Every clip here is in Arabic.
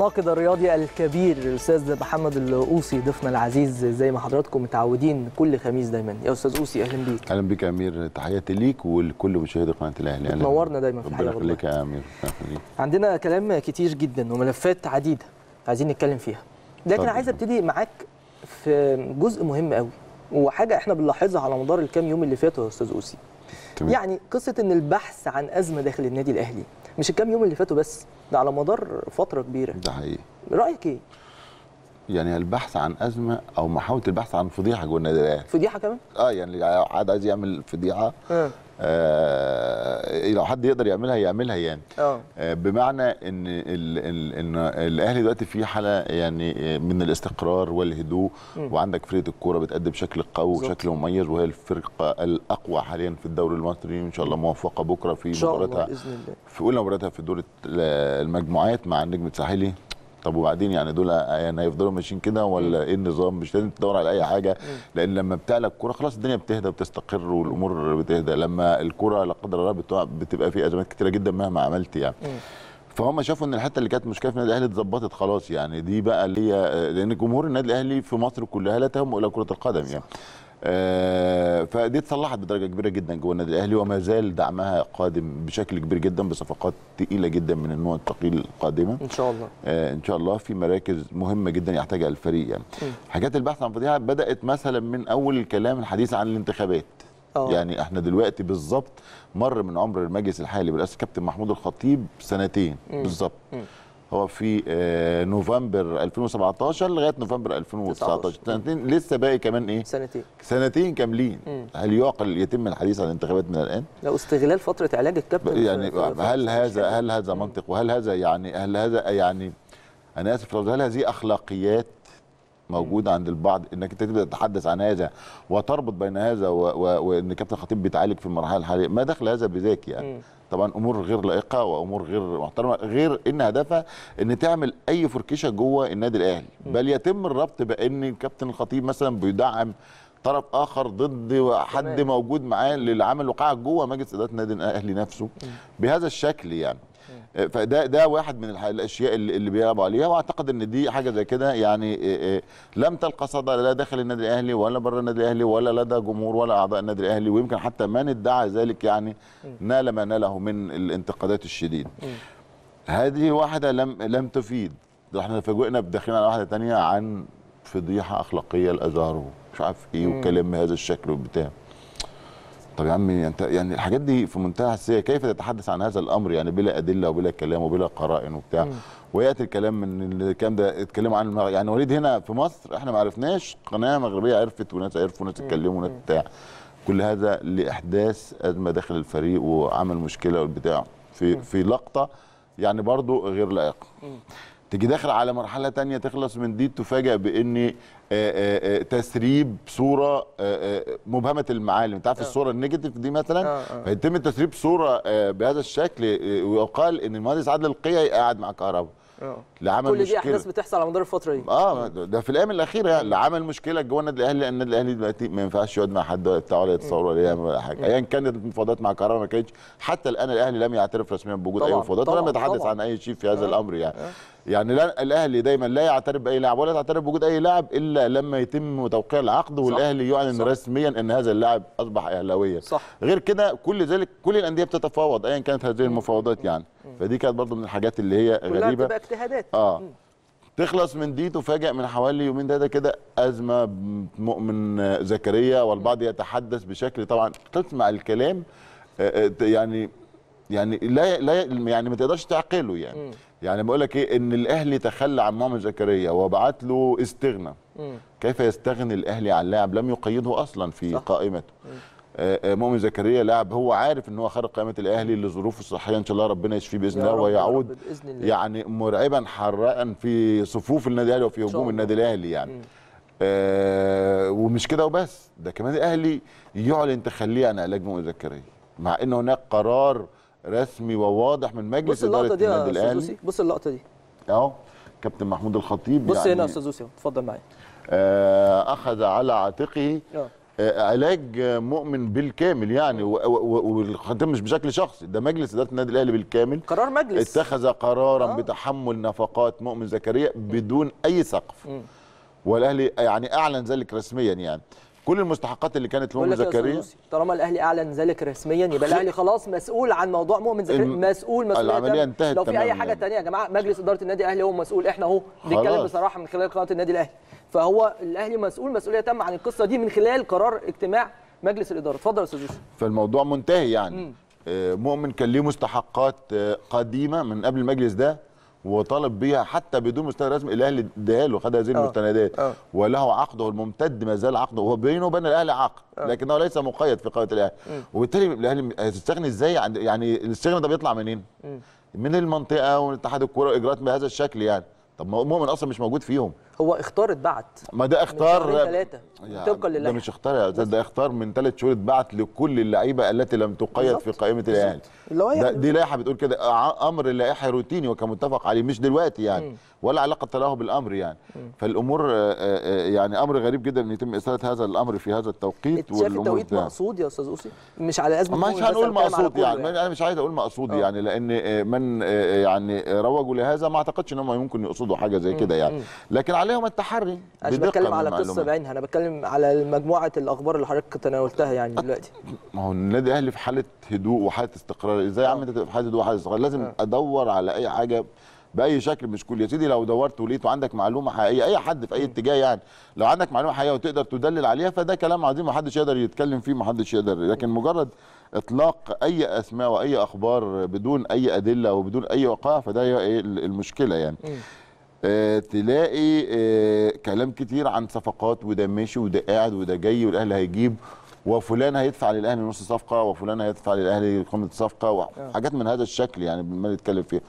الناقد الرياضي الكبير الاستاذ محمد الاوصي ضيفنا العزيز زي ما حضراتكم متعودين كل خميس دايما يا استاذ اوصي اهلا بيك اهلا بيك يا امير تحياتي ليك ولكل مشاهدي قناه الاهلي منورنا دايما في الحياه ربنا يخليك يا امير عندنا كلام كتير جدا وملفات عديده عايزين نتكلم فيها لكن عايز ابتدي معاك في جزء مهم قوي وحاجه احنا بنلاحظها على مدار الكام يوم اللي فاتوا يا استاذ اوسي يعني قصه ان البحث عن ازمه داخل النادي الاهلي مش الكام يوم اللي فاتوا بس ده على مدار فتره كبيره ده حقيقي رايك ايه يعني البحث عن ازمه او محاوله البحث عن فضيحه جوه النادي الاهلي فضيحه كمان؟ اه يعني لو حد عايز يعمل فضيحه آه. آه، إيه، لو حد يقدر يعملها يعملها يعني آه. آه، بمعنى ان الـ الـ ان الاهلي دلوقتي في حاله يعني آه، من الاستقرار والهدوء م. وعندك فرقه الكوره بتقدم بشكل قوي وبشكل مميز وهي الفرقه الاقوى حاليا في الدوري المصري ان شاء الله موفقه بكره في مباراتها في اولى مباراتها في دور المجموعات مع النجم الساحلي طب وبعدين يعني دول آه، يعني هيفضلوا ماشيين كده ولا ايه النظام مش لازم تدور على اي حاجه لان لما بتعلى الكوره خلاص الدنيا بتهدى وبتستقر والامور بتهدى لما الكوره لا قدر الله بتبقى في ازمات كتيره جدا مهما عملت يعني فهم شافوا ان الحته اللي كانت مشكله في النادي الاهلي اتظبطت خلاص يعني دي بقى اللي هي لان جمهور النادي الاهلي في مصر كلها لا تهم الا كره القدم يعني آه، فدي اتصلحت بدرجه كبيره جدا جوه النادي الاهلي وما زال دعمها قادم بشكل كبير جدا بصفقات تقيله جدا من النوع الثقيل القادمه ان شاء الله آه، ان شاء الله في مراكز مهمه جدا يحتاجها الفريق يعني م. حاجات البحث عن فضيحه بدات مثلا من اول الكلام الحديث عن الانتخابات أوه. يعني احنا دلوقتي بالظبط مر من عمر المجلس الحالي برئاسه كابتن محمود الخطيب سنتين بالظبط هو في آه، نوفمبر 2017 لغايه نوفمبر 2019 سنتين لسه باقي كمان ايه سنتين سنتين كاملين مم. هل يعقل يتم الحديث عن الانتخابات من الان لو استغلال فتره علاج الكابتن يعني هل هذا هل هذا منطق وهل هذا يعني هل هذا يعني انا اسف لو هل هذه اخلاقيات موجوده عند البعض انك انت تبدا تتحدث عن هذا وتربط بين هذا وان كابتن خطيب بيتعالج في المرحله الحاليه ما دخل هذا بذاك يعني طبعا امور غير لائقه وامور غير محترمه غير ان هدفها ان تعمل اي فركشه جوه النادي الاهلي بل يتم الربط بان الكابتن الخطيب مثلا بيدعم طرف اخر ضد حد موجود معاه للعمل وقع جوه مجلس اداره النادي الاهلي نفسه بهذا الشكل يعني فده ده واحد من الاشياء اللي بيلعبوا عليها واعتقد ان دي حاجه زي كده يعني لم تلقى صدى لا داخل النادي الاهلي ولا بره النادي الاهلي ولا لدى جمهور ولا اعضاء النادي الاهلي ويمكن حتى من ادعى ذلك يعني نال ما ناله من الانتقادات الشديده. هذه واحده لم لم تفيد احنا تفاجئنا بداخلنا على واحده ثانيه عن فضيحه اخلاقيه الازهر مش عارف ايه وكلام بهذا الشكل وبتاع. طب يا عم انت يعني الحاجات دي في منتهى السيء كيف تتحدث عن هذا الامر يعني بلا ادله وبلا كلام وبلا قرائن وبتاع وياتي الكلام من الكلام ده اتكلموا عن المغرب يعني وليد هنا في مصر احنا ما عرفناش قناه مغربيه عرفت وناس عرفوا وناس اتكلموا وناس بتاع كل هذا لاحداث ازمه داخل الفريق وعمل مشكله والبتاع في في لقطه يعني برضو غير لائقه تجي داخل على مرحله تانية تخلص من دي تفاجئ بان آه، آه، آه، تسريب صوره مبهمه المعالم انت الصوره النيجاتيف دي مثلا فيتم تسريب صوره بهذا الشكل ويقال ان المهندس عادل القيعي قاعد مع كهرباء اللي عمل كل دي احداث بتحصل على مدار الفتره دي اه ده في الايام الاخيره اللي يعني. عمل مشكله جوه النادي الاهلي لان النادي الاهلي دلوقتي ما ينفعش يقعد مع حد ولا يتصور ولا يتصور ولا يعمل حاجه ايا كانت المفاوضات مع كهربا ما كانتش حتى الان الاهلي لم يعترف رسميا بوجود اي مفاوضات ولم يتحدث عن اي شيء في هذا آه. الامر يعني آه. يعني الاهلي دايما لا يعترف باي لاعب ولا تعترف بوجود اي لاعب الا لما يتم توقيع العقد والاهلي يعلن صح. رسميا ان هذا اللاعب اصبح اهلاويا صح. غير كده كل ذلك كل الانديه بتتفاوض ايا كانت هذه المفاوضات يعني فدي كانت برضو من الحاجات اللي هي غريبه بتبقى اجتهادات اه تخلص من دي تفاجئ من حوالي يومين ده, ده كده ازمه مؤمن زكريا والبعض يتحدث بشكل طبعا تسمع الكلام آه، آه، يعني يعني لا لا يعني ما تقدرش تعقله يعني يعني بقول لك ايه ان الاهلي تخلى عن مؤمن زكريا وبعت له استغنى كيف يستغني الاهلي عن لاعب لم يقيده اصلا في صح. قائمته مم. آه، آه، مؤمن زكريا لاعب هو عارف ان هو خارج قائمه الاهلي لظروفه الصحيه ان شاء الله ربنا يشفيه باذن الله ويعود بإذن الله. يعني مرعبا حرقا في صفوف النادي الاهلي وفي هجوم النادي الاهلي يعني آه ومش كده وبس ده كمان الاهلي يعلن تخليه عن علاج مؤمن زكريا مع ان هناك قرار رسمي وواضح من مجلس اداره النادي الاهلي بص اللقطه دي اهو كابتن محمود الخطيب بص يعني هنا يا يعني استاذ اتفضل معايا آه اخذ على عاتقه أوه. علاج مؤمن بالكامل يعني وده مش بشكل شخصي ده مجلس اداره النادي الاهلي بالكامل قرار مجلس اتخذ قرارا آه. بتحمل نفقات مؤمن زكريا بدون اي سقف والاهلي يعني اعلن ذلك رسميا يعني كل المستحقات اللي كانت لمؤمن زكريا طالما الاهلي اعلن ذلك رسميا يبقى الاهلي خلاص مسؤول عن موضوع مؤمن زكريا مسؤول مسؤول العمليه انتهت لو في اي حاجه ثانيه يا جماعه مجلس اداره النادي الاهلي هو مسؤول احنا اهو بنتكلم بصراحه من خلال قناه النادي الاهلي فهو الاهلي مسؤول مسؤوليه تامه عن القصه دي من خلال قرار اجتماع مجلس الاداره اتفضل يا استاذ يوسف فالموضوع منتهي يعني مم. آه، مؤمن كان ليه مستحقات آه، قديمه من قبل المجلس ده وطالب بيها حتى بدون مستند رسمي الاهلي اداها له خد هذه آه. المستندات آه. وله عقده الممتد ما زال عقده هو بينه وبين الاهلي عقد آه. لكنه ليس مقيد في قائمه الاهلي وبالتالي الاهلي هتستغني ازاي يعني الاستغنى ده بيطلع منين؟ من المنطقه ومن اتحاد الكوره واجراءات بهذا الشكل يعني طب ما مؤمن اصلا مش موجود فيهم هو اختار اتبعت ما ده اختار ثلاثه طبقا لله ده مش اختار استاذ ده اختار من ثلاث شهور اتبعت لكل اللعيبه التي لم تقيد بالزبط. في قائمه الاهلي يعني دي لائحه بتقول كده امر اللائحه روتيني وكمتفق متفق عليه مش دلوقتي يعني م. ولا علاقه له بالامر يعني م. فالامور آه، آه، آه، يعني امر غريب جدا ان يتم اثاره هذا الامر في هذا التوقيت والامور التوقيت مقصود يا استاذ اوسي مش على ازمه مش هنقول مقصود يعني. يعني انا مش عايز اقول مقصود يعني لان من يعني روجوا لهذا ما اعتقدش ان هم ممكن يقصدوا حاجه زي كده يعني لكن على عليهم التحري انا بتكلم على قصه بعينها انا بتكلم على مجموعه الاخبار اللي حضرتك تناولتها يعني دلوقتي ما هو النادي الاهلي في حاله هدوء وحاله استقرار ازاي يا عم آه. انت في حاله هدوء وحاله استقرار لازم أه. ادور على اي حاجه باي شكل مش كل يا سيدي لو دورت ولقيت وعندك معلومه حقيقيه اي حد في اي اتجاه يعني لو عندك معلومه حقيقيه وتقدر تدلل عليها فده كلام عظيم محدش يقدر يتكلم فيه محدش يقدر لكن مجرد اطلاق اي اسماء واي اخبار بدون اي ادله وبدون اي وقائع فده إيه المشكله يعني آه، تلاقي آه، كلام كتير عن صفقات وده ماشي وده قاعد وده جاي والاهلي هيجيب وفلان هيدفع للاهلي نص صفقه وفلان هيدفع للاهلي قيمه صفقه وحاجات آه. من هذا الشكل يعني ما نتكلم فيها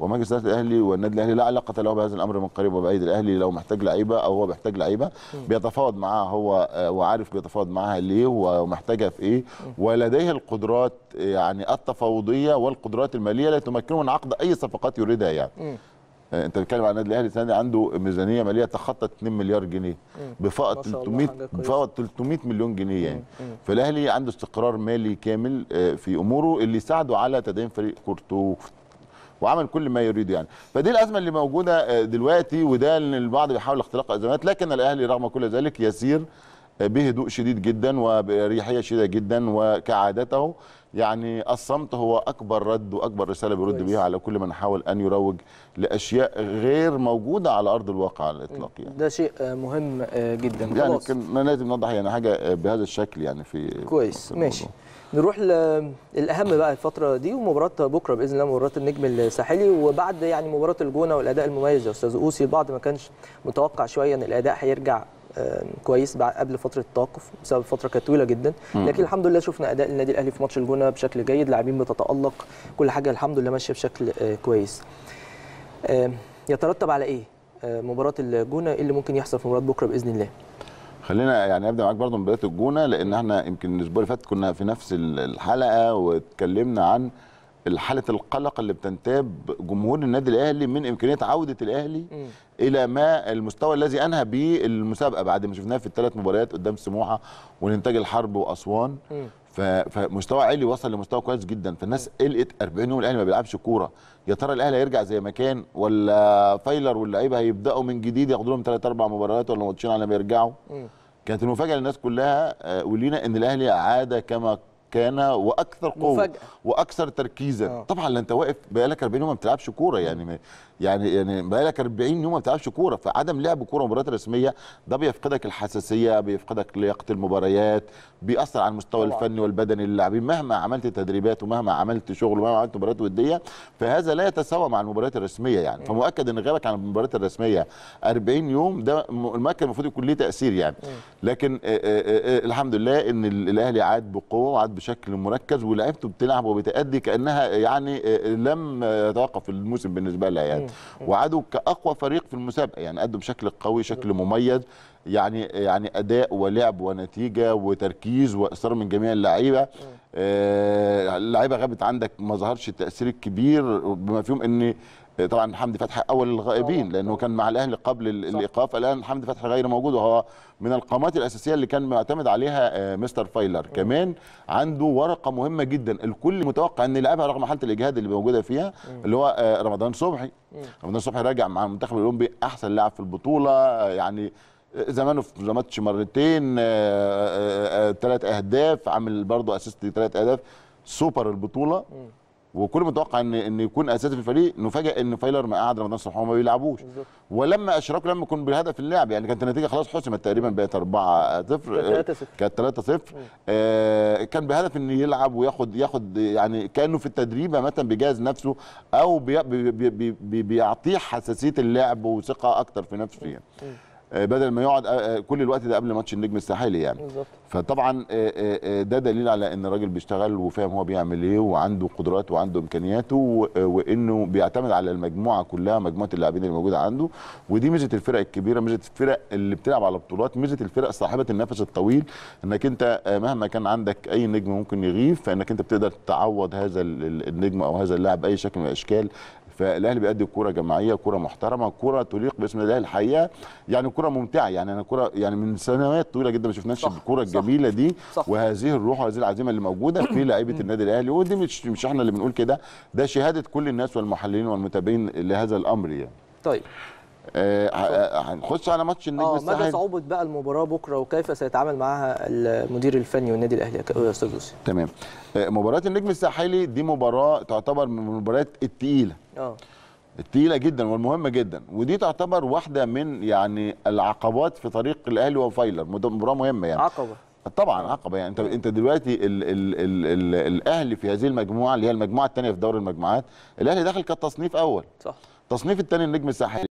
ومجلس اداره الاهلي والنادي الاهلي لا علاقه له بهذا الامر من قريب وبعيد الاهلي لو محتاج لعيبه او هو بيحتاج لعيبه بيتفاوض معاها هو وعارف بيتفاوض معاها ليه ومحتاجها في ايه ولديه القدرات يعني التفاوضيه والقدرات الماليه لتمكنه تمكنه من عقد اي صفقات يريدها يعني آه، انت بتتكلم عن النادي الاهلي السنه دي عنده ميزانيه ماليه تخطى 2 مليار جنيه بفائض 300 بفائض 300 مليون جنيه يعني فالاهلي عنده استقرار مالي كامل آه، في اموره اللي ساعده على تدعيم فريق كورتو وعمل كل ما يريد يعني فدي الازمه اللي موجوده آه، دلوقتي وده ان البعض بيحاول اختراق ازمات لكن الاهلي رغم كل ذلك يسير بهدوء شديد جدا وباريحيه شديده جدا وكعادته يعني الصمت هو اكبر رد واكبر رساله بيرد بيها على كل من حاول ان يروج لاشياء غير موجوده على ارض الواقع على الاطلاق يعني. ده شيء آه، مهم آه، جدا يعني كنا لازم نوضح يعني حاجه آه، بهذا الشكل يعني في كويس في ماشي نروح للاهم بقى الفتره دي ومباراه بكره باذن الله مباراه النجم الساحلي وبعد يعني مباراه الجونه والاداء المميز يا استاذ اوسي البعض ما كانش متوقع شويه ان الاداء هيرجع كويس قبل فتره التوقف بسبب فتره كانت طويله جدا لكن الحمد لله شفنا اداء النادي الاهلي في ماتش الجونه بشكل جيد لاعبين بتتالق كل حاجه الحمد لله ماشيه بشكل آه، كويس يترتب على ايه آه، مباراه الجونه ايه اللي ممكن يحصل في مباراه بكره باذن الله خلينا يعني ابدا معاك برضه من الجونه لان احنا يمكن الاسبوع اللي فات كنا في نفس الحلقه واتكلمنا عن حاله القلق اللي بتنتاب جمهور النادي الاهلي من امكانيه عوده الاهلي م. الى ما المستوى الذي انهى به المسابقه بعد ما شفناه في الثلاث مباريات قدام سموحه والانتاج الحرب واسوان فمستوى عالي وصل لمستوى كويس جدا فالناس قلقت 40 يوم الاهلي ما بيلعبش كوره يا ترى الاهلي هيرجع زي ما كان ولا فايلر واللعيبه هيبداوا من جديد ياخدوا لهم ثلاث اربع مباريات ولا ماتشين على ما يرجعوا كانت المفاجاه للناس كلها آه، ولينا ان الاهلي عاد كما كان واكثر قوه مفاجأة. واكثر تركيزا أوه. طبعا انت واقف بقالك 40 يوم ما بتلعبش كوره يعني يعني يعني بقالك 40 يوم ما بتلعبش كوره فعدم لعب كوره مباريات رسميه ده بيفقدك الحساسيه بيفقدك لياقه المباريات بيأثر على المستوى طبعا. الفني والبدني للاعبين مهما عملت تدريبات ومهما عملت شغل ومهما عملت مباريات وديه فهذا لا يتساوى مع المباريات الرسميه يعني م. فمؤكد ان غيابك عن المباريات الرسميه 40 يوم ده المؤكد المفروض يكون ليه تاثير يعني م. لكن آآ آآ الحمد لله ان الاهلي عاد بقوه وعاد بشكل مركز ولعبته بتلعب وبتأدي كانها يعني لم يتوقف الموسم بالنسبه لها يعني وعادوا كاقوى فريق في المسابقه يعني ادوا بشكل قوي شكل مميز يعني يعني اداء ولعب ونتيجه وتركيز واصرار من جميع اللعيبه آه، اللعيبه غابت عندك ما ظهرش التاثير الكبير بما فيهم ان طبعا حمدي فتحي اول الغائبين آه، لانه آه. كان مع الاهلي قبل الايقاف الان حمدي فتحي غير موجود وهو من القامات الاساسيه اللي كان معتمد عليها آه، مستر فايلر كمان عنده ورقه مهمه جدا الكل متوقع ان يلعبها رغم حاله الاجهاد اللي موجوده فيها اللي هو رمضان صبحي رمضان صبحي راجع مع المنتخب الاولمبي احسن لاعب في البطوله يعني زمانه في ماتش مرتين ثلاث اهداف عامل برضه اسيست ثلاث اهداف سوبر البطوله وكل متوقع ان ان يكون اساسي في الفريق نفاجئ ان فايلر ما قعد رمضان صبحي وما بيلعبوش ولما اشراك لما يكون بالهدف اللعب يعني كانت النتيجه خلاص حسمت تقريبا بقت 4 0 كانت 3 0 آه، كان بهدف انه يلعب وياخد ياخد يعني كانه في التدريب مثلا بيجهز نفسه او بي بي بي بيعطيه حساسيه اللعب وثقه اكتر في نفسه يعني آه، بدل ما يقعد آه، آه، كل الوقت ده قبل ماتش النجم الساحلي يعني بالظبط فطبعا ده دليل على ان الراجل بيشتغل وفاهم هو بيعمل ايه وعنده قدرات وعنده امكانياته وانه بيعتمد على المجموعه كلها مجموعه اللاعبين اللي موجوده عنده ودي ميزه الفرق الكبيره ميزه الفرق اللي بتلعب على بطولات ميزه الفرق صاحبه النفس الطويل انك انت مهما كان عندك اي نجم ممكن يغيب فانك انت بتقدر تعوض هذا النجم او هذا اللاعب باي شكل من الاشكال فالاهلي بيأدي كوره جماعيه كوره محترمه كوره تليق باسم الاهلي الحقيقه يعني كوره ممتعه يعني انا كوره يعني من سنوات طويله جدا ما شفناش الكوره الجميله دي صح وهذه الروح وهذه العزيمه اللي موجوده في لعيبه النادي الاهلي ودي مش مش احنا اللي بنقول كده ده شهاده كل الناس والمحللين والمتابعين لهذا الامر يعني طيب آه، آه، آه، هنخش على ماتش النجم الساحلي مدى صعوبه بقى المباراه بكره وكيف سيتعامل معها المدير الفني والنادي الاهلي يا استاذ يوسف تمام مباراه النجم الساحلي دي مباراه تعتبر من المباريات الثقيله اه الثقيله جدا والمهمه جدا ودي تعتبر واحده من يعني العقبات في طريق الاهلي وفايلر مباراه مهمه يعني عقبه طبعا عقبه يعني انت انت دلوقتي ال ال ال ال الاهلي في هذه المجموعه اللي هي المجموعه الثانيه في دوري المجموعات الاهلي داخل كتصنيف اول صح التصنيف الثاني النجم الساحلي